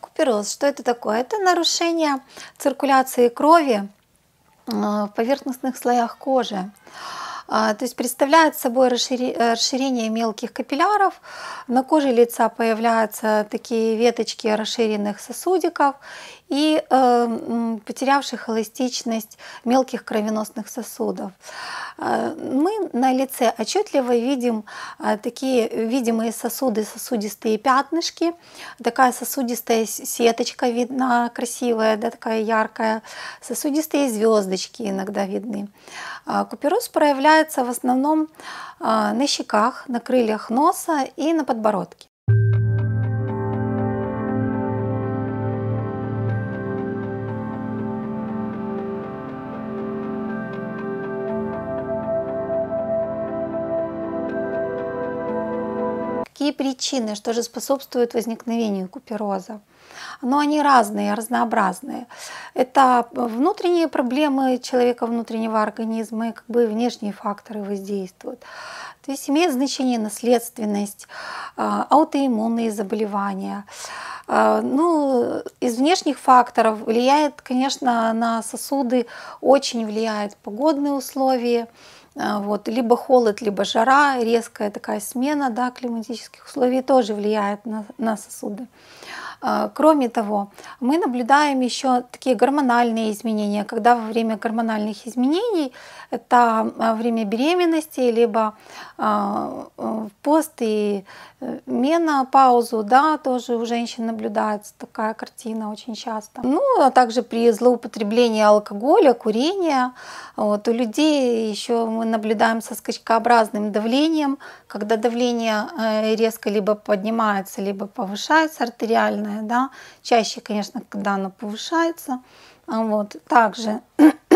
Купероз, что это такое? Это нарушение циркуляции крови э, в поверхностных слоях кожи. А, то есть представляет собой э, расширение мелких капилляров. На коже лица появляются такие веточки расширенных сосудиков, и э, потерявших эластичность мелких кровеносных сосудов. Э, мы на лице отчетливо видим э, такие видимые сосуды, сосудистые пятнышки, такая сосудистая сеточка видна, красивая, да, такая яркая, сосудистые звездочки иногда видны. Э, купероз проявляется в основном на щеках, на крыльях носа и на подбородке. Какие причины, что же способствует возникновению купероза? но они разные, разнообразные. Это э, внутренние проблемы человека, внутреннего организма и как бы внешние факторы воздействуют. То есть имеет значение наследственность, э, аутоиммунные заболевания, а, ну, из внешних факторов влияет, конечно, на сосуды, очень влияют погодные условия, а, вот, либо холод, либо жара, резкая такая смена да, климатических условий тоже влияет на, на сосуды. А, кроме того, мы наблюдаем еще такие гормональные изменения, когда во время гормональных изменений, это время беременности, либо э, пост и э, менопаузу, да, тоже у женщин наблюдается такая картина очень часто. Ну, а также при злоупотреблении алкоголя, курения, вот, у людей еще мы наблюдаем со скачкообразным давлением, когда давление э, резко либо поднимается, либо повышается артериальное, да, чаще, конечно, когда оно повышается. Вот, также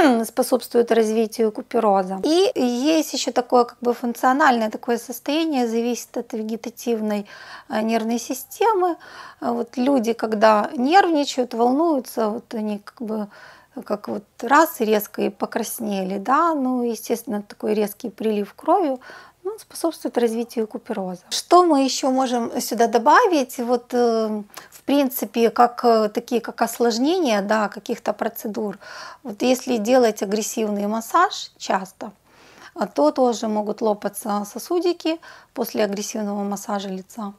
способствует развитию купероза. И есть еще такое как бы функциональное такое состояние, зависит от вегетативной э, нервной системы. Вот люди, когда нервничают, волнуются, вот они как бы как вот раз резко и покраснели, да, ну, естественно, такой резкий прилив крови способствует развитию купероза. Что мы еще можем сюда добавить? Вот, э, в принципе, как, э, такие как осложнения да, каких-то процедур. Вот если делать агрессивный массаж часто, а, то тоже могут лопаться сосудики после агрессивного массажа лица.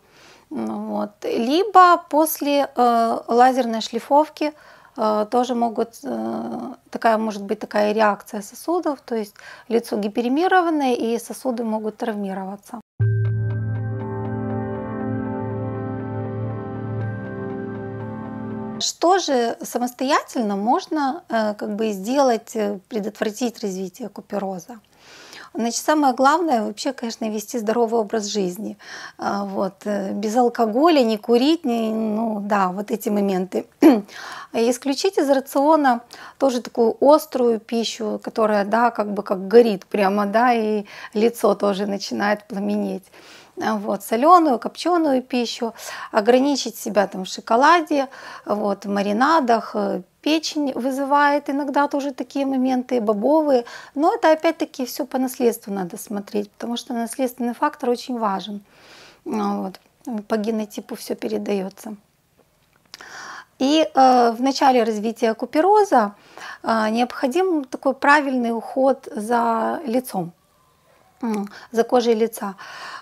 Вот. Либо после э, лазерной шлифовки Э, тоже могут, э, такая может быть такая реакция сосудов, то есть лицо гиперемированное и сосуды могут травмироваться. Что же самостоятельно можно э, как бы сделать, предотвратить развитие купероза? Значит, самое главное вообще, конечно, вести здоровый образ жизни. А, вот. Э, без алкоголя, не курить, не, ну да, вот эти моменты. И исключить из рациона тоже такую острую пищу, которая, да, как бы как горит прямо, да, и лицо тоже начинает пламенеть а, вот, соленую, копченую пищу, ограничить себя там в шоколаде, вот, в маринадах, э, Печень вызывает иногда тоже такие моменты бобовые, но это опять-таки все по наследству надо смотреть, потому что наследственный фактор очень важен. Ну вот. По генотипу все передается. И э, в начале развития купероза э, необходим такой правильный уход за лицом за кожей лица.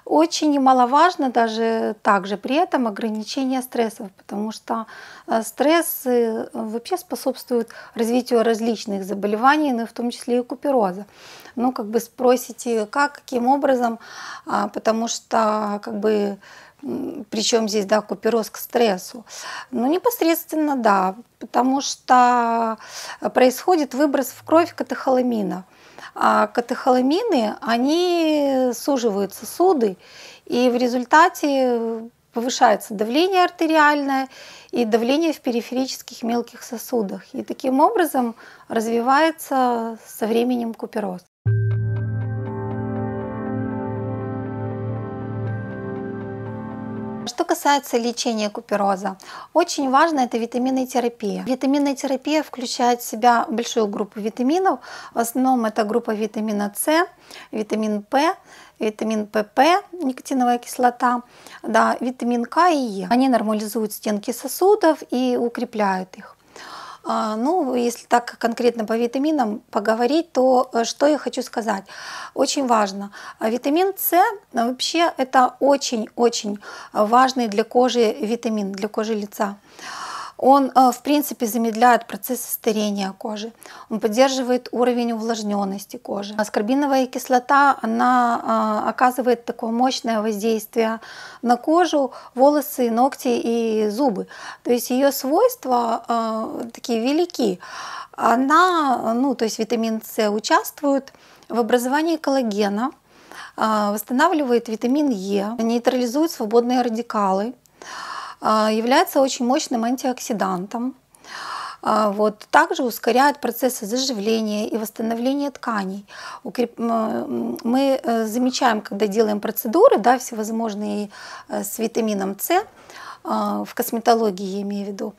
Очень немаловажно даже также при этом ограничение стрессов, потому что э, стресс э, вообще способствует развитию различных заболеваний, ну, в том числе и купероза. Ну, как бы спросите, как, каким образом, а, потому что как бы причем здесь, да, купероз к стрессу? Ну, непосредственно, да, потому что э, происходит выброс в кровь катехоламина – а катехоламины, они суживают сосуды, и в результате повышается давление артериальное и давление в периферических мелких сосудах. И таким образом развивается со временем купероз. Что касается лечения купероза, очень важно это витаминная терапия. Витаминная терапия включает в себя большую группу витаминов. В основном это группа витамина С, витамин П, витамин ПП, никотиновая кислота, да, витамин К и Е. Они нормализуют стенки сосудов и укрепляют их. А, ну, если так конкретно по витаминам поговорить, то э, что я хочу сказать? Очень важно. А, витамин С э, вообще это очень-очень важный для кожи витамин, для кожи лица. Он, э, в принципе, замедляет процесс старения кожи. Он поддерживает уровень увлажненности кожи. Аскорбиновая кислота, она э, оказывает такое мощное воздействие на кожу, волосы, ногти и зубы. То есть ее свойства э, такие велики. Она, ну, то есть витамин С участвует в образовании коллагена, восстанавливает витамин Е, нейтрализует свободные радикалы, а, является очень мощным антиоксидантом. А, вот. Также ускоряет процессы заживления и восстановления тканей. Мы э, замечаем, когда делаем процедуры, да, всевозможные э, с витамином С, а, в косметологии я имею в виду,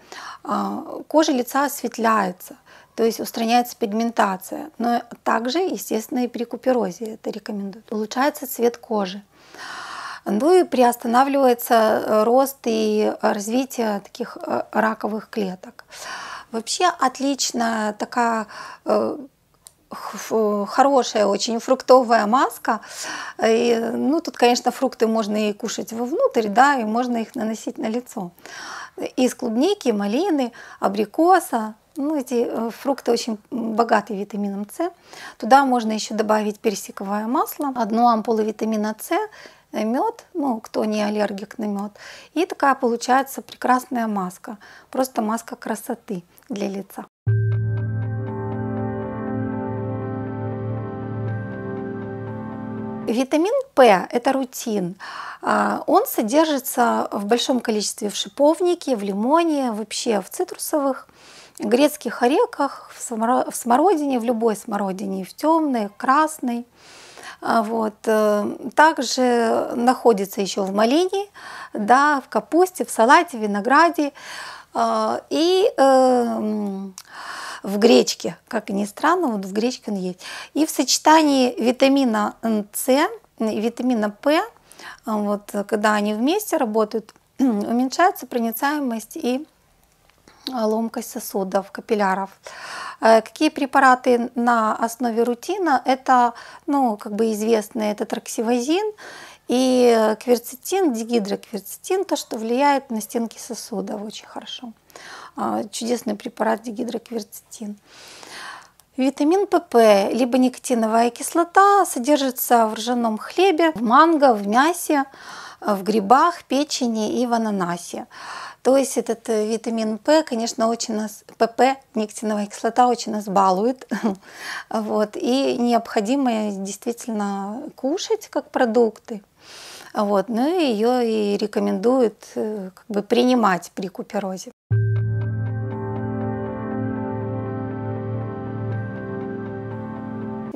кожа лица осветляется, то есть устраняется пигментация, но также, естественно, и при куперозе это рекомендуют. Улучшается цвет кожи ну и приостанавливается э, рост и развитие таких э, раковых клеток. Вообще отличная такая э, хорошая очень фруктовая маска. И, ну, тут, конечно, фрукты можно и кушать вовнутрь, да, и можно их наносить на лицо. Из клубники, малины, абрикоса, ну, эти фрукты очень богаты витамином С. Туда можно еще добавить персиковое масло, одну ампулу витамина С Э, мед, ну, кто не аллергик на мед. И такая получается прекрасная маска, просто маска красоты для лица. Витамин П – это рутин. А, он содержится в большом количестве в шиповнике, в лимоне, вообще в цитрусовых, грецких орехах, в смородине, в любой смородине, в темной, красной. А, вот. Э, также находится еще в малине, да, в капусте, в салате, в винограде а, и э, в гречке, как ни странно, вот в гречке он есть. И в сочетании витамина С и витамина П, а, вот, когда они вместе работают, уменьшается проницаемость и ломкость сосудов, капилляров. Э, какие препараты на основе рутина? Это, ну, как бы известные, это траксивозин и кверцетин, дигидрокверцетин, то, что влияет на стенки сосудов очень хорошо. Э, чудесный препарат дигидрокверцетин. Витамин ПП, либо никотиновая кислота, содержится в ржаном хлебе, в манго, в мясе. Э, в грибах, печени и в ананасе. То есть этот э, витамин П, конечно, очень нас, ПП, никотиновая кислота, очень нас балует. Вот. И необходимо действительно кушать как продукты. Вот. Ну и ее и рекомендуют э, как бы, принимать при куперозе.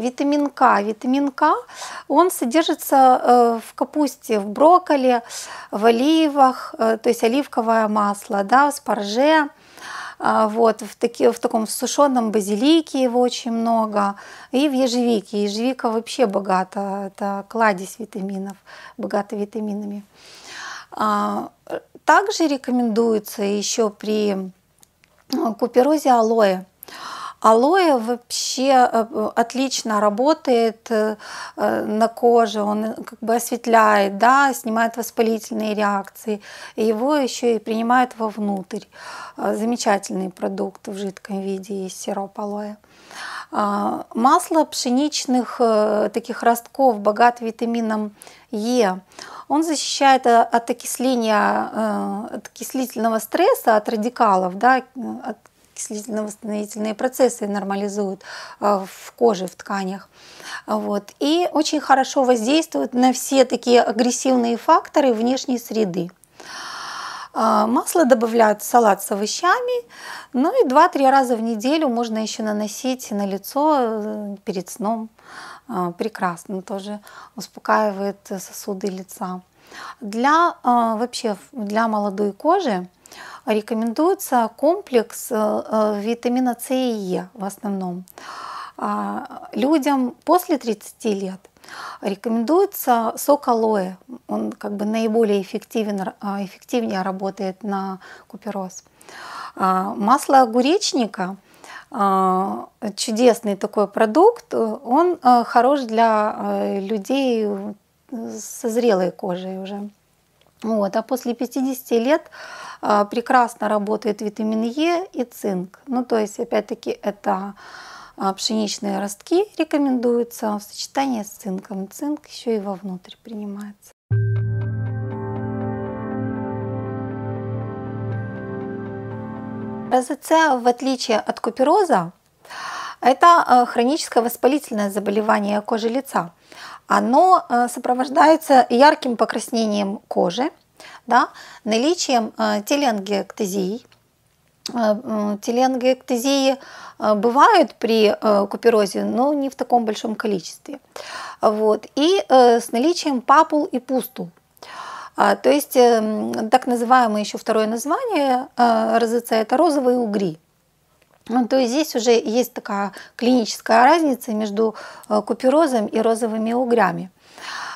витамин К. Витамин К, он содержится э, в капусте, в брокколи, в оливах, э, то есть оливковое масло, да, в спарже, э, вот, в, таки, в таком сушеном базилике его очень много, и в ежевике. Ежевика вообще богата, это кладезь витаминов, богата витаминами. А, также рекомендуется еще при куперозе алоэ. Алоэ вообще э, отлично работает э, э, на коже, он как бы осветляет, да, снимает воспалительные реакции. его еще и принимают вовнутрь. Замечательный продукт в жидком виде из сироп алоэ. А, масло пшеничных таких ростков богат витамином Е. Он защищает от окисления, от окислительного стресса, от радикалов, да, от кислительно-восстановительные процессы нормализуют э, в коже, в тканях. Вот. И очень хорошо воздействует на все такие агрессивные факторы внешней среды. Э, масло добавляют в салат с овощами, ну и 2-3 раза в неделю можно еще наносить на лицо э, перед сном. Прекрасно тоже успокаивает сосуды лица. Для вообще для молодой кожи рекомендуется комплекс э, э, витамина С и Е в основном. А, людям после 30 лет рекомендуется сок алоэ. Он как бы наиболее эффективен, а, эффективнее работает на купероз. А, масло огуречника чудесный такой продукт. Он э, хорош для людей со зрелой кожей уже. Вот. А после 50 лет а, прекрасно работает витамин Е и цинк. Ну, то есть, опять-таки, это а, пшеничные ростки рекомендуются в сочетании с цинком. Цинк еще и вовнутрь принимается. Розецея, в отличие от купероза, это а, хроническое воспалительное заболевание кожи лица. Оно сопровождается ярким покраснением кожи – да, наличием э, теленгиэктезии. Э, теленгиэктезии э, бывают при куперозе, но не в таком большом количестве. Вот. И с наличием папул и пустул. А, то есть так называемое еще второе название розыца – это розовые угри. Ну, то есть здесь уже есть такая клиническая разница между куперозом и розовыми угрями.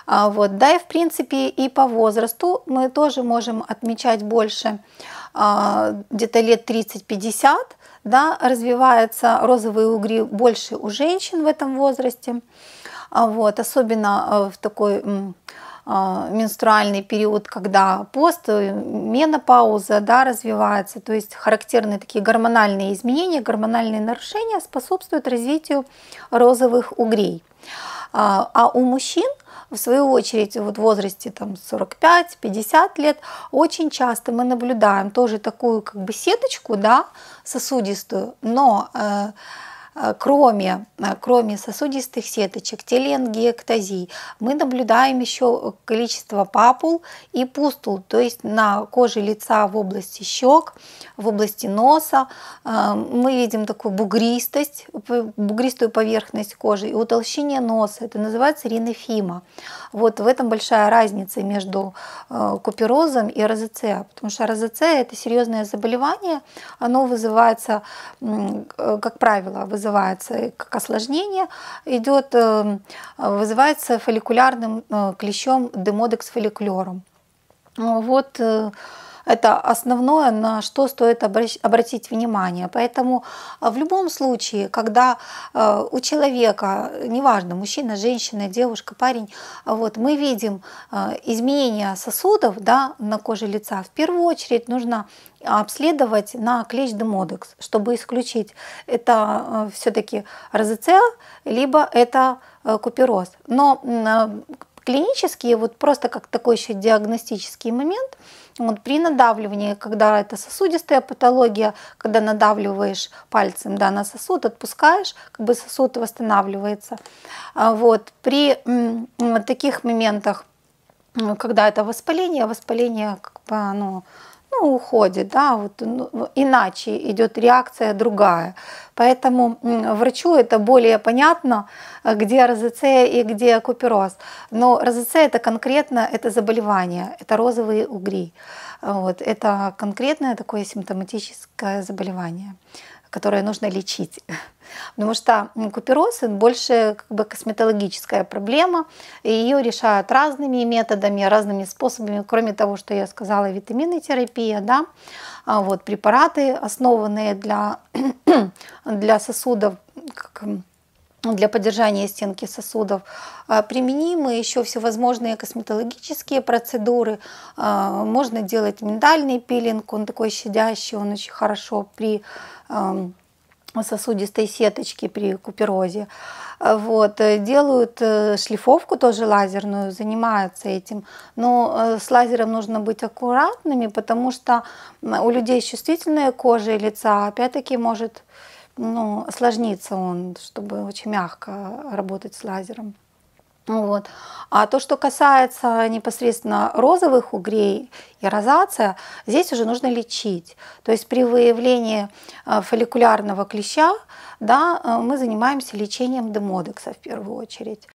А, вот. Да и в принципе и по возрасту мы тоже можем отмечать больше а, где-то лет 30-50, да, развиваются розовые угри больше у женщин в этом возрасте, а, вот, особенно э, в такой менструальный период, когда пост, э, менопауза да, развивается, то есть характерные такие гормональные изменения, гормональные нарушения способствуют развитию розовых угрей. А, а у мужчин в свою очередь, вот в возрасте там, 45-50 лет, очень часто мы наблюдаем тоже такую как бы сеточку, да, сосудистую, но э, а, кроме, а, кроме сосудистых сеточек, теленгиэктазий, мы наблюдаем еще количество папул и пустул, то есть на коже лица в области щек, в области носа. А, мы видим такую бугристость, бугристую поверхность кожи и утолщение носа. Это называется ринофима. Вот в этом большая разница между куперозом и розоцеа, потому что розоцеа – это серьезное заболевание, оно вызывается, как правило, вызывается называется, как осложнение идет, эм, вызывается фолликулярным э, клещом демодекс фолликулером. Ну вот э, это основное, на что стоит обратить внимание. Поэтому а, в любом случае, когда а, у человека, неважно, мужчина, женщина, девушка, парень, а вот мы видим изменения сосудов да, на коже лица, в первую очередь нужно обследовать на клещ демодекс, чтобы исключить, это все-таки розоцеа, либо это купероз. Но клинические, вот просто как такой еще диагностический момент, вот при надавливании, когда это сосудистая патология, когда надавливаешь пальцем да, на сосуд, отпускаешь, как бы сосуд восстанавливается. А вот. При таких моментах, когда это воспаление, воспаление как бы, ну, ну, уходит, да, вот ну, иначе идет реакция другая. Поэтому врачу это более понятно, где РЗЦ и где купероз. Но РЗЦ это конкретно это заболевание, это розовые угри. Вот, это конкретное такое симптоматическое заболевание которое нужно лечить. Потому что купероз больше как бы косметологическая проблема, и ее решают разными методами, разными способами, кроме того, что я сказала, витаминная терапия, да, а вот препараты, основанные для, для сосудов, как ну, для поддержания стенки сосудов. А, применимы еще всевозможные косметологические процедуры. А, можно делать миндальный пилинг, он такой щадящий, он очень хорошо при сосудистой сеточке при куперозе. А, вот. Э, делают э, шлифовку тоже лазерную, занимаются этим. Но э, с лазером нужно быть аккуратными, потому что у людей с чувствительной кожей лица опять-таки может ну, осложнится он, чтобы очень мягко работать с лазером. Вот. А то, что касается непосредственно розовых угрей и розация, здесь уже нужно лечить. То есть при выявлении э, фолликулярного клеща да, э, мы занимаемся лечением демодекса в первую очередь.